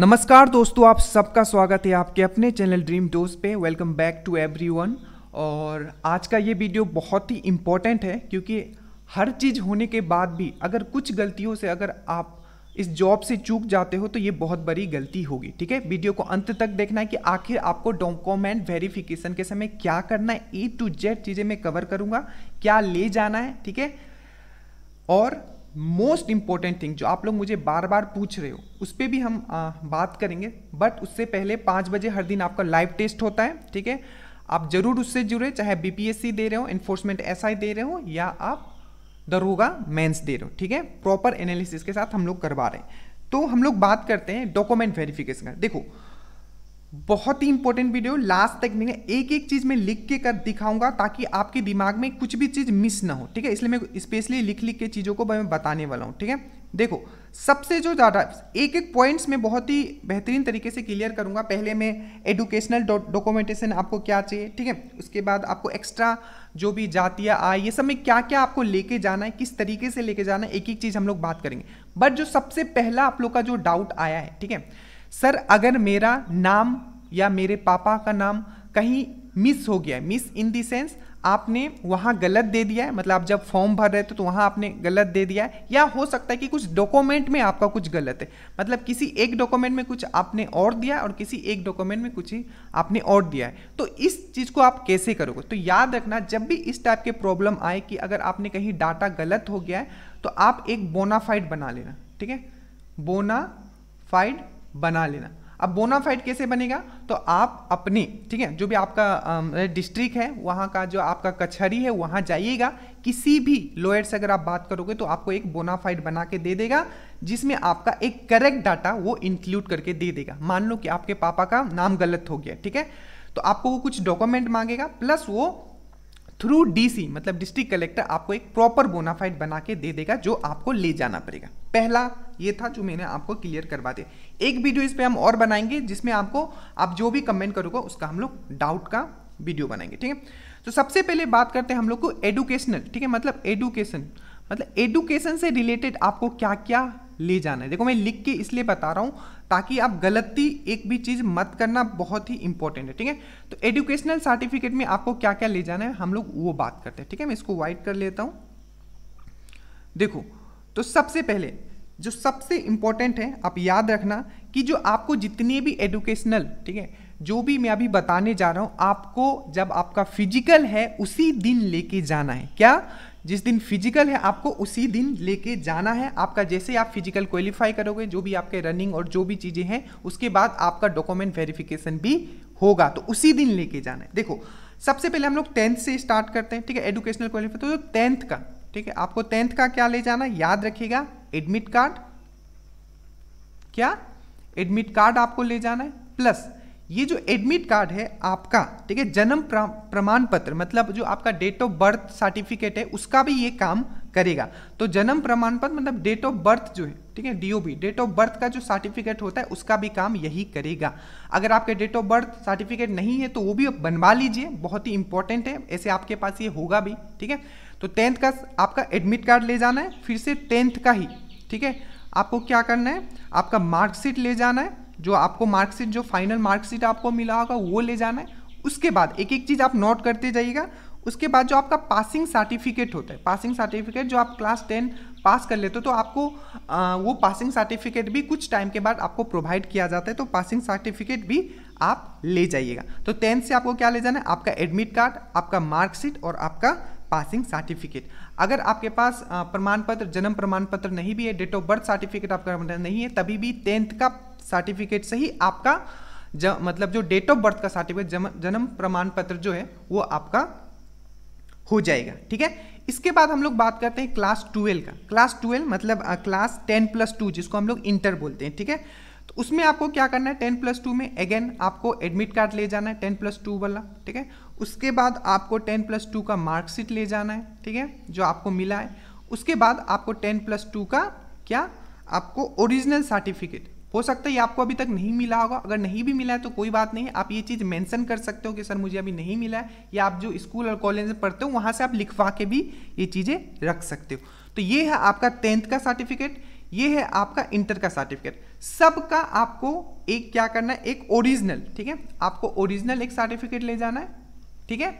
नमस्कार दोस्तों आप सबका स्वागत है आपके अपने चैनल ड्रीम डोज पे वेलकम बैक टू एवरीवन और आज का ये वीडियो बहुत ही इम्पोर्टेंट है क्योंकि हर चीज़ होने के बाद भी अगर कुछ गलतियों से अगर आप इस जॉब से चूक जाते हो तो ये बहुत बड़ी गलती होगी ठीक है वीडियो को अंत तक देखना है कि आखिर आपको डॉक्यूमेंट वेरिफिकेशन के समय क्या करना है ए टू जेड चीज़ें मैं कवर करूँगा क्या ले जाना है ठीक है और मोस्ट इंपॉर्टेंट थिंग जो आप लोग मुझे बार बार पूछ रहे हो उस पर भी हम आ, बात करेंगे बट उससे पहले पाँच बजे हर दिन आपका लाइव टेस्ट होता है ठीक है आप जरूर उससे जुड़े चाहे बीपीएससी दे रहे हो इन्फोर्समेंट एस दे रहे हो या आप दरोगा मेंस दे रहे हो ठीक है प्रॉपर एनालिसिस के साथ हम लोग करवा रहे हैं तो हम लोग बात करते हैं डॉक्यूमेंट वेरिफिकेशन का देखो बहुत ही इंपॉर्टेंट वीडियो लास्ट तक मैंने एक एक चीज में लिख के कर दिखाऊंगा ताकि आपके दिमाग में कुछ भी चीज मिस ना हो ठीक है इसलिए मैं स्पेशली लिख लिख के चीजों को मैं बताने वाला हूँ ठीक है देखो सबसे जो ज़्यादा एक एक पॉइंट्स में बहुत ही बेहतरीन तरीके से क्लियर करूंगा पहले मैं एडुकेशनल डॉक्यूमेंटेशन आपको क्या चाहिए ठीक है उसके बाद आपको एक्स्ट्रा जो भी जातियां आय ये सब में क्या क्या आपको लेके जाना है किस तरीके से लेके जाना है एक एक चीज़ हम लोग बात करेंगे बट जो सबसे पहला आप लोग का जो डाउट आया है ठीक है सर अगर मेरा नाम या मेरे पापा का नाम कहीं मिस हो गया है मिस इन दी सेंस आपने वहाँ गलत दे दिया है मतलब आप जब फॉर्म भर रहे थे तो वहाँ आपने गलत दे दिया है या हो सकता है कि कुछ डॉक्यूमेंट में आपका कुछ गलत है मतलब किसी एक डॉक्यूमेंट में कुछ आपने और दिया और किसी एक डॉक्यूमेंट में कुछ ही आपने और दिया है तो इस चीज़ को आप कैसे करोगे तो याद रखना जब भी इस टाइप के प्रॉब्लम आए कि अगर आपने कहीं डाटा गलत हो गया है तो आप एक बोनाफाइड बना लेना ठीक है बोनाफाइड बना लेना अब बोनाफाइड कैसे बनेगा तो आप अपने ठीक है जो भी आपका डिस्ट्रिक्ट है वहाँ का जो आपका कचहरी है वहाँ जाइएगा किसी भी लॉयर से अगर आप बात करोगे तो आपको एक बोनाफाइड बना के दे देगा जिसमें आपका एक करेक्ट डाटा वो इंक्लूड करके दे देगा मान लो कि आपके पापा का नाम गलत हो गया ठीक है तो आपको वो कुछ डॉक्यूमेंट मांगेगा प्लस वो थ्रू डीसी मतलब डिस्ट्रिक्ट कलेक्टर आपको एक प्रॉपर बोनाफाइड बना के दे देगा जो आपको ले जाना पड़ेगा पहला ये था जो मैंने आपको क्लियर करवा दिया एक वीडियो इस पर हम और बनाएंगे जिसमें आपको आप जो भी कमेंट करोगे उसका हम लोग डाउट का वीडियो बनाएंगे ठीक है तो सबसे पहले बात करते हैं हम लोग को एडुकेशनल ठीक है मतलब एडुकेशन मतलब एडुकेशन से रिलेटेड आपको क्या क्या ले जाना है देखो मैं लिख के इसलिए बता रहा हूँ ताकि आप गलती एक भी चीज़ मत करना बहुत ही इंपॉर्टेंट है ठीक है तो एजुकेशनल सर्टिफिकेट में आपको क्या क्या ले जाना है हम लोग वो बात करते हैं ठीक है मैं इसको वाइट कर लेता हूँ देखो तो सबसे पहले जो सबसे इंपॉर्टेंट है आप याद रखना कि जो आपको जितने भी एजुकेशनल ठीक है जो भी मैं अभी बताने जा रहा हूँ आपको जब आपका फिजिकल है उसी दिन लेके जाना है क्या जिस दिन फिजिकल है आपको उसी दिन लेके जाना है आपका जैसे आप फिजिकल क्वालिफाई करोगे जो भी आपके रनिंग और जो भी चीज़ें हैं उसके बाद आपका डॉक्यूमेंट वेरिफिकेशन भी होगा तो उसी दिन लेके जाना है देखो सबसे पहले हम लोग टेंथ से स्टार्ट करते हैं ठीक है एडुकेशनल क्वालिफाई तो टेंथ का ठीक है आपको टेंथ का क्या ले जाना याद रखिएगा एडमिट कार्ड क्या एडमिट कार्ड आपको ले जाना है प्लस ये जो एडमिट कार्ड है आपका ठीक है जन्म प्रमाण पत्र मतलब जो आपका डेट ऑफ बर्थ सर्टिफिकेट है उसका भी ये काम करेगा तो जन्म प्रमाण पत्र मतलब डेट ऑफ बर्थ जो है ठीक है डीओबी डेट ऑफ बर्थ का जो सर्टिफिकेट होता है उसका भी काम यही करेगा अगर आपके डेट ऑफ बर्थ सर्टिफिकेट नहीं है तो वो भी बनवा लीजिए बहुत ही इंपॉर्टेंट है ऐसे आपके पास ये होगा भी ठीक है तो टेंथ का आपका एडमिट कार्ड ले जाना है फिर से टेंथ का ही ठीक है आपको क्या करना है आपका मार्कशीट ले जाना है जो आपको मार्कशीट जो फाइनल मार्कशीट आपको मिला होगा वो ले जाना है उसके बाद एक एक चीज़ आप नोट करते जाइएगा उसके बाद जो आपका पासिंग सर्टिफिकेट होता है पासिंग सर्टिफिकेट जो आप क्लास टेन पास कर लेते हो तो आपको आ, वो पासिंग सर्टिफिकेट भी कुछ टाइम के बाद आपको प्रोवाइड किया जाता है तो पासिंग सर्टिफिकेट भी आप ले जाइएगा तो टेंथ से आपको क्या ले जाना है आपका एडमिट कार्ड आपका मार्कशीट और आपका पासिंग सर्टिफिकेट अगर आपके पास प्रमाण पत्र जन्म प्रमाण पत्र नहीं भी है डेट ऑफ बर्थ सर्टिफिकेट आपका नहीं है तभी भी टेंथ का सर्टिफिकेट से ही आपका ज, मतलब जो डेट ऑफ बर्थ का सर्टिफिकेट जन्म प्रमाण पत्र जो है वो आपका हो जाएगा ठीक है इसके बाद हम लोग बात करते हैं क्लास ट्वेल्व का क्लास ट्वेल्व मतलब क्लास टेन प्लस टू जिसको हम लोग इंटर बोलते हैं ठीक है तो उसमें आपको क्या करना है टेन प्लस टू में अगेन आपको एडमिट कार्ड ले जाना है टेन प्लस टू वाला ठीक है उसके बाद आपको टेन प्लस टू का मार्कशीट ले जाना है ठीक है जो आपको मिला है उसके बाद आपको टेन प्लस टू का क्या आपको ओरिजिनल सर्टिफिकेट हो सकता है ये आपको अभी तक नहीं मिला होगा अगर नहीं भी मिला है तो कोई बात नहीं आप ये चीज़ मेंशन कर सकते हो कि सर मुझे अभी नहीं मिला है या आप जो स्कूल और कॉलेज में पढ़ते हो वहाँ से आप लिखवा के भी ये चीज़ें रख सकते हो तो ये है आपका टेंथ का सर्टिफिकेट ये है आपका इंटर का सर्टिफिकेट सबका आपको एक क्या करना है एक ओरिजिनल ठीक है आपको ओरिजिनल एक सर्टिफिकेट ले जाना है ठीक है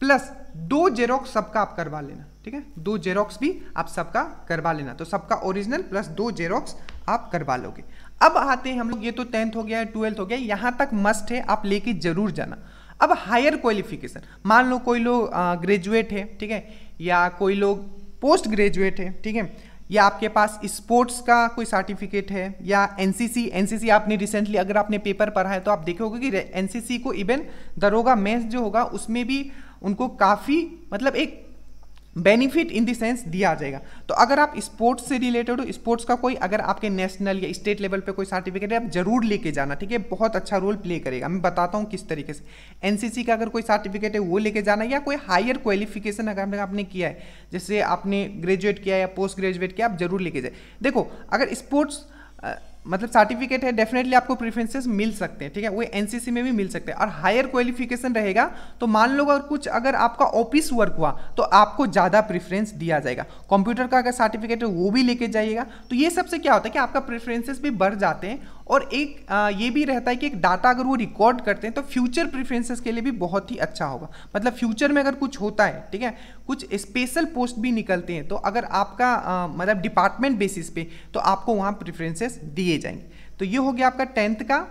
प्लस दो जेरोक्स सबका आप करवा लेना ठीक है दो जेरोक्स भी आप सबका करवा लेना तो सबका ओरिजिनल प्लस दो जेरोक्स आप करवा लोगे अब आते हैं हम लोग ये तो टेंथ हो गया है ट्वेल्थ हो गया यहाँ तक मस्ट है आप लेके जरूर जाना अब हायर क्वालिफिकेशन मान लो कोई लोग ग्रेजुएट है ठीक है या कोई लोग पोस्ट ग्रेजुएट है ठीक है या आपके पास स्पोर्ट्स का कोई सर्टिफिकेट है या एनसीसी एनसीसी आपने रिसेंटली अगर आपने पेपर पढ़ा है तो आप देखोगे कि एनसीसी को इवन दरोगा मेंस जो होगा उसमें भी उनको काफ़ी मतलब एक बेनिफिट इन द सेंस दिया जाएगा तो अगर आप स्पोर्ट्स से रिलेटेड हो स्पोर्ट्स का कोई अगर आपके नेशनल या स्टेट लेवल पे कोई सर्टिफिकेट है आप जरूर लेके जाना ठीक है बहुत अच्छा रोल प्ले करेगा मैं बताता हूँ किस तरीके से एनसीसी का अगर कोई सर्टिफिकेट है वो लेके जाना या कोई हायर क्वालिफिकेशन अगर आपने किया है जैसे आपने ग्रेजुएट किया या पोस्ट ग्रेजुएट किया आप जरूर लेके जाए देखो अगर स्पोर्ट्स मतलब सर्टिफिकेट है डेफिनेटली आपको प्रेफरेंसेस मिल सकते हैं ठीक है वो एनसीसी में भी मिल सकते हैं और हायर क्वालिफिकेशन रहेगा तो मान लो अगर कुछ अगर आपका ऑफिस वर्क हुआ तो आपको ज़्यादा प्रेफरेंस दिया जाएगा कंप्यूटर का अगर सर्टिफिकेट है वो भी लेके जाइएगा तो ये सबसे क्या होता है कि आपका प्रेफरेंसेस भी बढ़ जाते हैं और एक आ, ये भी रहता है कि एक डाटा अगर वो रिकॉर्ड करते हैं तो फ्यूचर प्रेफरेंसेस के लिए भी बहुत ही अच्छा होगा मतलब फ्यूचर में अगर कुछ होता है ठीक है कुछ स्पेशल पोस्ट भी निकलते हैं तो अगर आपका आ, मतलब डिपार्टमेंट बेसिस पे तो आपको वहाँ प्रेफरेंसेस दिए जाएंगे तो ये हो गया आपका टेंथ का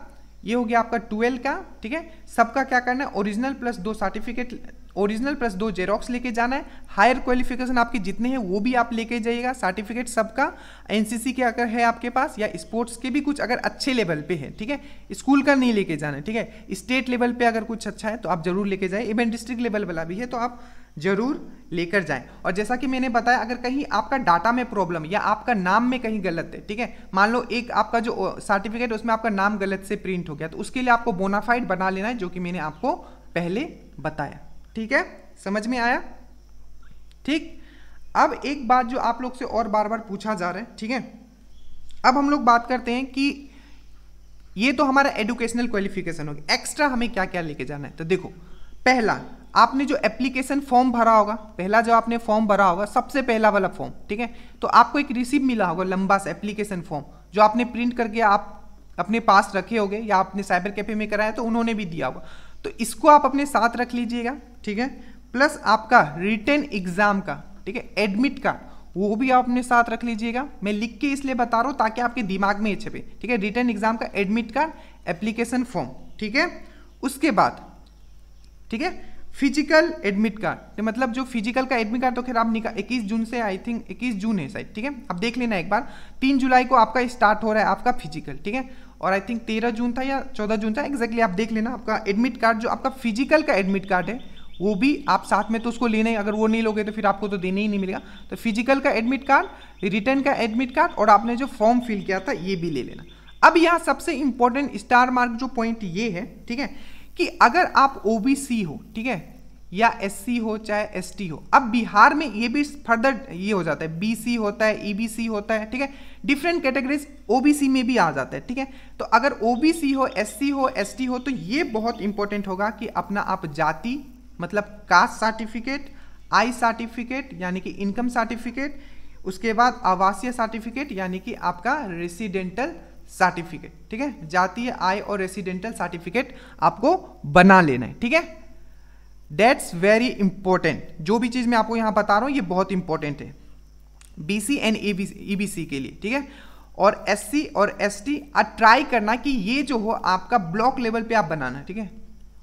ये हो गया आपका ट्वेल्व का ठीक है सबका क्या करना है ओरिजिनल प्लस दो सर्टिफिकेट ओरिजिनल प्लस दो जेरोक्स लेके जाना है हायर क्वालिफिकेशन आपके जितने हैं वो भी आप लेके जाइएगा सर्टिफिकेट सबका एनसीसी के अगर है आपके पास या स्पोर्ट्स के भी कुछ अगर अच्छे लेवल पे है ठीक है स्कूल का नहीं लेके जाना है ठीक है स्टेट लेवल पे अगर कुछ अच्छा है तो आप जरूर लेके जाए इवन डिस्ट्रिक्ट लेवल वाला भी है तो आप जरूर लेकर जाएं और जैसा कि मैंने बताया अगर कहीं आपका डाटा में प्रॉब्लम या आपका नाम में कहीं गलत है ठीक है मान लो एक आपका जो सर्टिफिकेट उसमें आपका नाम गलत से प्रिंट हो गया तो उसके लिए आपको बोनाफाइड बना लेना है जो कि मैंने आपको पहले बताया ठीक है समझ में आया ठीक अब एक बात जो आप लोग से और बार बार पूछा जा रहा है ठीक है अब हम लोग बात करते हैं कि ये तो हमारा एडुकेशनल क्वालिफिकेशन होगी एक्स्ट्रा हमें क्या क्या लेके जाना है तो देखो पहला आपने जो एप्लीकेशन फॉर्म भरा होगा पहला जो आपने फॉर्म भरा होगा सबसे पहला वाला फॉर्म ठीक है तो आपको एक रिसीव मिला होगा लंबा सा एप्लीकेशन फॉर्म जो आपने प्रिंट करके आप अपने पास रखे होगे या आपने साइबर कैफे में कराया तो उन्होंने भी दिया होगा तो इसको आप अपने साथ रख लीजिएगा ठीक है प्लस आपका रिटर्न एग्जाम का ठीक है एडमिट का वो भी आप अपने साथ रख लीजिएगा मैं लिख के इसलिए बता रहा हूँ ताकि आपके दिमाग में ये छपे ठीक है रिटर्न एग्जाम का एडमिट कार्ड एप्लीकेशन फॉर्म ठीक है उसके बाद ठीक है फिजिकल एडमिट कार्ड मतलब जो फिजिकल का एडमिट कार्ड तो खैर आप निकाल इक्कीस जून से आई थिंक इक्कीस जून है शायद ठीक है आप देख लेना एक बार तीन जुलाई को आपका स्टार्ट हो रहा है आपका फिजिकल ठीक है और आई थिंक तेरह जून था या चौदह जून था एग्जैक्टली आप देख लेना आपका एडमिट कार्ड जो आपका फिजिकल का एडमिट कार्ड है वो भी आप साथ में तो उसको लेने अगर वो नहीं लोगे तो फिर आपको तो देने ही नहीं मिलेगा तो फिजिकल का एडमिट कार्ड रिटर्न का एडमिट कार्ड और आपने जो फॉर्म फिल किया था ये भी ले लेना अब यहाँ सबसे इंपॉर्टेंट स्टार मार्क जो पॉइंट ये है ठीक है कि अगर आप ओबीसी हो ठीक है या एससी हो चाहे एसटी हो अब बिहार में ये भी फर्दर ये हो जाता है बीसी होता है ईबीसी e होता है ठीक है डिफरेंट कैटेगरीज ओबीसी में भी आ जाता है ठीक है तो अगर ओबीसी हो एससी हो एसटी हो तो ये बहुत इंपॉर्टेंट होगा कि अपना आप जाति मतलब कास्ट सर्टिफिकेट आई सर्टिफिकेट यानी कि इनकम सर्टिफिकेट उसके बाद आवासीय सर्टिफिकेट यानी कि आपका रेसिडेंटल सर्टिफिकेट ठीक है जातीय आय और रेसिडेंटल सर्टिफिकेट आपको बना लेना है ठीक है डेट्स वेरी इंपॉर्टेंट जो भी चीज़ मैं आपको यहां बता रहा हूं ये बहुत इंपॉर्टेंट है बीसी एंड ईबीसी के लिए ठीक है और एससी और एसटी ट्राई करना कि ये जो हो आपका ब्लॉक लेवल पे आप बनाना ठीक है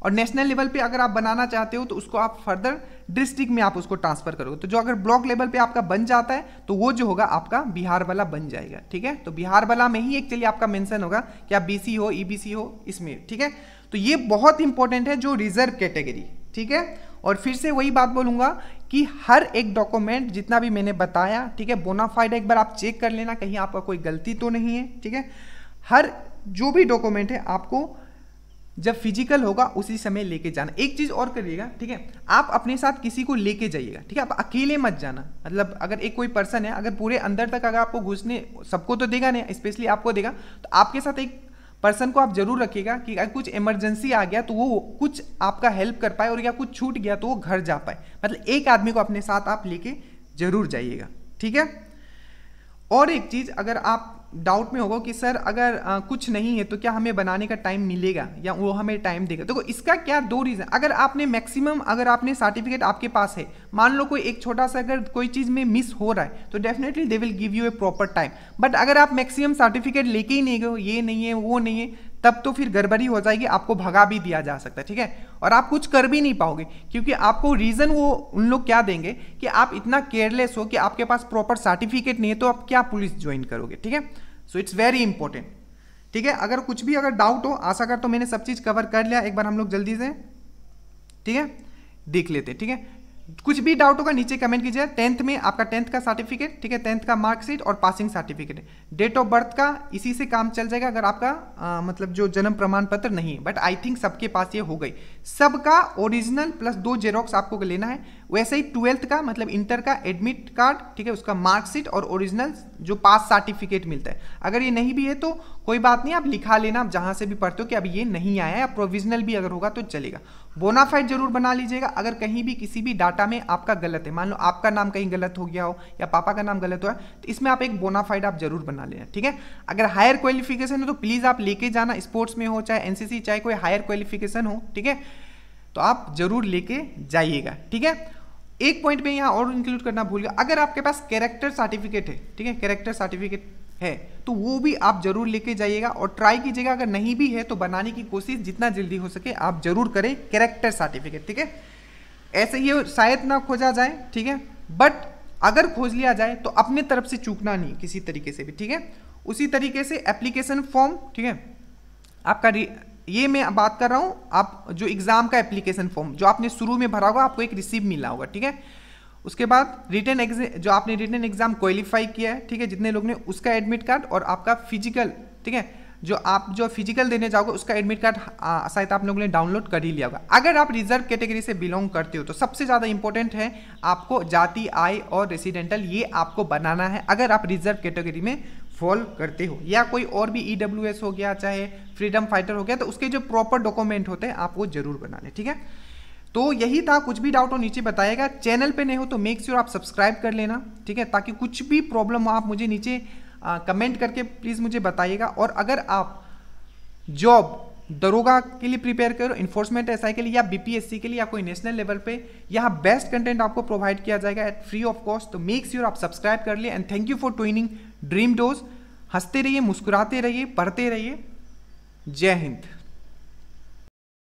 और नेशनल लेवल पे अगर आप बनाना चाहते हो तो उसको आप फर्दर डिस्ट्रिक्ट में आप उसको ट्रांसफर करोगे तो जो अगर ब्लॉक लेवल पे आपका बन जाता है तो वो जो होगा आपका बिहार वाला बन जाएगा ठीक है तो बिहार वाला में ही एक्चुअली आपका मेंशन होगा कि आप बीसी हो ईबीसी e हो इसमें ठीक है तो ये बहुत इंपॉर्टेंट है जो रिजर्व कैटेगरी ठीक है और फिर से वही बात बोलूंगा कि हर एक डॉक्यूमेंट जितना भी मैंने बताया ठीक है बोनाफाइड एक बार आप चेक कर लेना कहीं आपका कोई गलती तो नहीं है ठीक है हर जो भी डॉक्यूमेंट है आपको जब फिजिकल होगा उसी समय लेके जाना एक चीज़ और करिएगा ठीक है आप अपने साथ किसी को लेके जाइएगा ठीक है आप अकेले मत जाना मतलब अगर एक कोई पर्सन है अगर पूरे अंदर तक अगर आपको घुसने सबको तो देगा नहीं स्पेशली आपको देगा तो आपके साथ एक पर्सन को आप जरूर रखिएगा कि अगर कुछ इमरजेंसी आ गया तो वो कुछ आपका हेल्प कर पाए और या कुछ छूट गया तो वो घर जा पाए मतलब एक आदमी को अपने साथ आप लेके जरूर जाइएगा ठीक है और एक चीज़ अगर आप डाउट में होगा कि सर अगर आ, कुछ नहीं है तो क्या हमें बनाने का टाइम मिलेगा या वो हमें टाइम देगा देखो तो इसका क्या दो रीज़न अगर आपने मैक्सिमम अगर आपने सर्टिफिकेट आपके पास है मान लो कोई एक छोटा सा अगर कोई चीज़ में मिस हो रहा है तो definitely they will give you a proper time but अगर आप मैक्सिमम सर्टिफिकेट लेके ही नहीं गए ये नहीं है वो नहीं है तब तो फिर गड़बड़ी हो जाएगी आपको भगा भी दिया जा सकता है ठीक है और आप कुछ कर भी नहीं पाओगे क्योंकि आपको रीज़न वो उन लोग क्या देंगे कि आप इतना केयरलेस हो कि आपके पास प्रॉपर सर्टिफिकेट नहीं है तो आप क्या पुलिस ज्वाइन करोगे ठीक है सो इट्स वेरी इंपॉर्टेंट ठीक है अगर कुछ भी अगर डाउट हो आशा कर तो मैंने सब चीज़ कवर कर लिया एक बार हम लोग जल्दी से ठीक है देख लेते ठीक है कुछ भी डाउट होगा नीचे कमेंट कीजिए टेंथ में आपका टेंथ का सर्टिफिकेट ठीक है टेंथ का मार्कशीट और passing certificate date of birth का इसी से काम चल जाएगा अगर आपका आ, मतलब जो जन्म प्रमाण पत्र नहीं बट आई थिंक सबके पास ये हो गई सबका ओरिजिनल प्लस दो जेरोक्स आपको लेना है वैसे ही ट्वेल्थ का मतलब इंटर का एडमिट कार्ड ठीक है उसका मार्कशीट और ओरिजिनल जो पास सर्टिफिकेट मिलता है अगर ये नहीं भी है तो कोई बात नहीं आप लिखा लेना आप जहाँ से भी पढ़ते हो कि अब ये नहीं आया या प्रोविजनल भी अगर होगा तो चलेगा बोनाफाइड जरूर बना लीजिएगा अगर कहीं भी किसी भी डाटा में आपका गलत है मान लो आपका नाम कहीं गलत हो गया हो या पापा का नाम गलत हो तो इसमें आप एक बोनाफाइड आप जरूर बना लेना ठीक है अगर हायर क्वालिफिकेशन है तो प्लीज़ आप लेके जाना स्पोर्ट्स में हो चाहे एनसीसी चाहे कोई हायर क्वालिफिकेशन हो ठीक है तो आप जरूर लेके जाइएगा ठीक है एक पॉइंट में यहाँ और इंक्लूड करना भूल गया अगर आपके पास कैरेक्टर सर्टिफिकेट है ठीक है कैरेक्टर सर्टिफिकेट है तो वो भी आप जरूर लेके जाइएगा और ट्राई कीजिएगा अगर नहीं भी है तो बनाने की कोशिश जितना जल्दी हो सके आप जरूर करें कैरेक्टर सर्टिफिकेट ठीक है ऐसे ये शायद ना खोजा जाए ठीक है बट अगर खोज लिया जाए तो अपने तरफ से चूकना नहीं किसी तरीके से भी ठीक है उसी तरीके से एप्लीकेशन फॉर्म ठीक है आपका ये मैं बात कर रहा हूँ आप जो एग्ज़ाम का एप्लीकेशन फॉर्म जो आपने शुरू में भरा होगा आपको एक रिसीव मिला होगा ठीक है उसके बाद रिटर्न एग्जाम जो आपने रिटर्न एग्ज़ाम क्वालिफाई किया है ठीक है जितने लोग ने उसका एडमिट कार्ड और आपका फिजिकल ठीक है जो आप जो फिजिकल देने जाओगे उसका एडमिट कार्ड शायद आप लोगों ने डाउनलोड कर ही लिया होगा अगर आप रिजर्व कैटेगरी से बिलोंग करते हो तो सबसे ज़्यादा इंपॉर्टेंट है आपको जाति आय और रेसिडेंटल ये आपको बनाना है अगर आप रिजर्व कैटेगरी में फॉल करते हो या कोई और भी ई e हो गया चाहे फ्रीडम फाइटर हो गया तो उसके जो प्रॉपर डॉक्यूमेंट होते हैं आप वो जरूर बना लें ठीक है तो यही था कुछ भी डाउट हो नीचे बताएगा चैनल पे नहीं हो तो मेक श्योर sure आप सब्सक्राइब कर लेना ठीक है ताकि कुछ भी प्रॉब्लम हो आप मुझे नीचे आ, कमेंट करके प्लीज़ मुझे बताइएगा और अगर आप जॉब दरोगा के लिए प्रिपेयर करो इन्फोर्समेंट एसआई के लिए या बीपीएससी के लिए या कोई नेशनल लेवल पे यहाँ बेस्ट कंटेंट आपको प्रोवाइड किया जाएगा एट फ्री ऑफ कॉस्ट तो मेक श्योर sure आप सब्सक्राइब कर लिए and thank you for twinning dream dose हंसते रहिए मुस्कुराते रहिए पढ़ते रहिए जय हिंद